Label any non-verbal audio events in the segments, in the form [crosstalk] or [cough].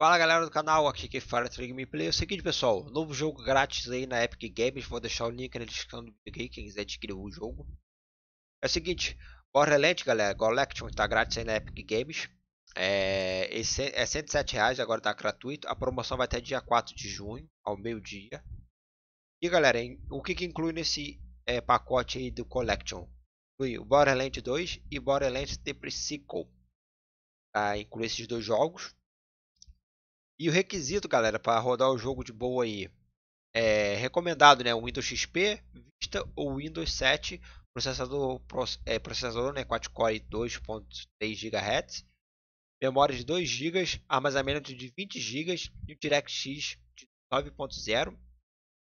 Fala galera do canal, aqui que fala é Gameplay. É o seguinte pessoal, novo jogo grátis aí na Epic Games, vou deixar o link na descrição do vídeo aí, quem quiser adquirir o jogo. É o seguinte, Borderlands galera, Collection tá grátis aí na Epic Games. É, é 107 reais, agora tá gratuito. A promoção vai até dia 4 de junho, ao meio-dia. E galera, o que, que inclui nesse é, pacote aí do Collection? Inclui o Borderlands 2 e Borderlands The Pre-Sequel. Tá? Inclui esses dois jogos e o requisito, galera, para rodar o jogo de boa aí é recomendado, né? O Windows XP, Vista ou Windows 7, processador, é, processador né? 4 core 2.3 GHz, memória de 2 GB, armazenamento de 20 GB e o DirectX de 9.0,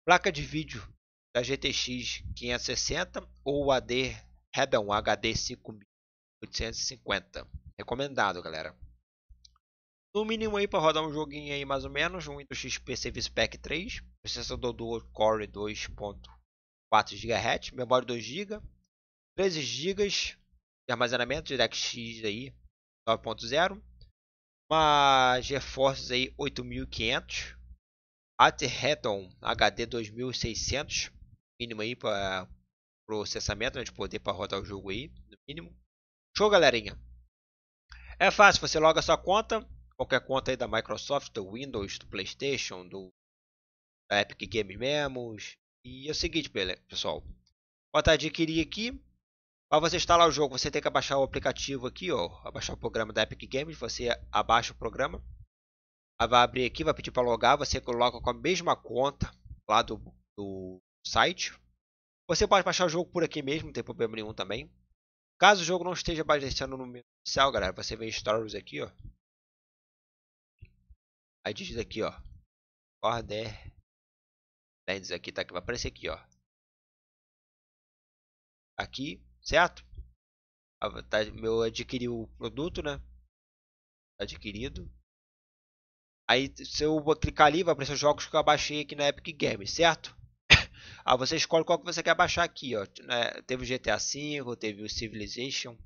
placa de vídeo da GTX 560 ou AD Radeon HD 5850. Recomendado, galera. No mínimo aí para rodar um joguinho aí mais ou menos, um Windows XP Service Pack 3, processador dual core 2.4 GHz, memória 2 GB, 13 GB de armazenamento DirectX aí 9.0, uma GeForce aí 8500, Atherton HD 2600, mínimo aí para processamento, né, de poder para rodar o jogo aí, no mínimo. Show, galerinha. É fácil, você loga a sua conta, qualquer conta aí da Microsoft, do Windows, do PlayStation, do da Epic Game Memos. E é o seguinte, pessoal, bota adquirir aqui. Para você instalar o jogo, você tem que abaixar o aplicativo aqui, ó, abaixar o programa da Epic Games, você abaixa o programa. Vai abrir aqui, vai pedir para logar, você coloca com a mesma conta lá do, do site. Você pode baixar o jogo por aqui mesmo, não tem problema nenhum também. Caso o jogo não esteja baixando no menu inicial, galera, você vem em Stories aqui, ó. Aí digita aqui, ó. Order. Nerds aqui, tá? Que vai aparecer aqui, ó. Aqui, certo? Ah, tá, meu adquiri o produto, né? Adquirido. Aí, se eu clicar ali, vai aparecer os jogos que eu baixei aqui na Epic Games, certo? [coughs] Aí ah, você escolhe qual que você quer baixar aqui, ó. Né? Teve o GTA V, teve o Civilization,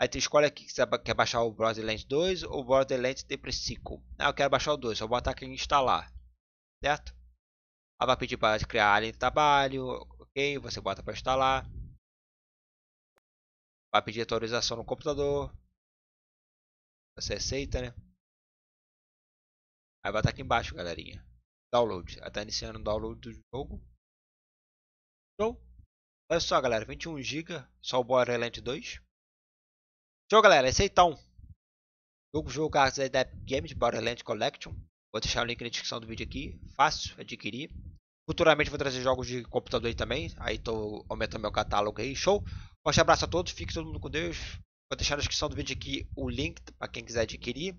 Aí tu escolhe aqui se quer baixar o Borderlands 2 ou Borderlands Depressico. Ah, eu quero baixar o 2, só botar aqui em instalar. Certo? Ela vai pedir para criar a área de trabalho, ok? Você bota para instalar. Vai pedir atualização no computador. Você aceita, né? Aí vai estar aqui embaixo, galerinha. Download. Ela tá iniciando o download do jogo. Show? Olha só, galera. 21 GB, só o Borderlands 2. Show então, galera. Esse é aí então o jogo Games da Games, Borderlands Collection. Vou deixar o link na descrição do vídeo aqui. Fácil adquirir. Futuramente vou trazer jogos de computador aí também. Aí tô aumentando meu catálogo aí. Show. Forte abraço a todos. Fique todo mundo com Deus. Vou deixar na descrição do vídeo aqui o link para quem quiser adquirir.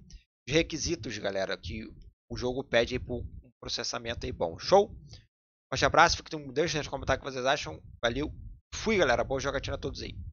Os requisitos, galera, que o jogo pede aí pro processamento aí bom. Show. Forte abraço. Fique todo mundo com Deus. Deixa nos comentários o que vocês acham. Valeu. Fui, galera. Boa jogatina a todos aí.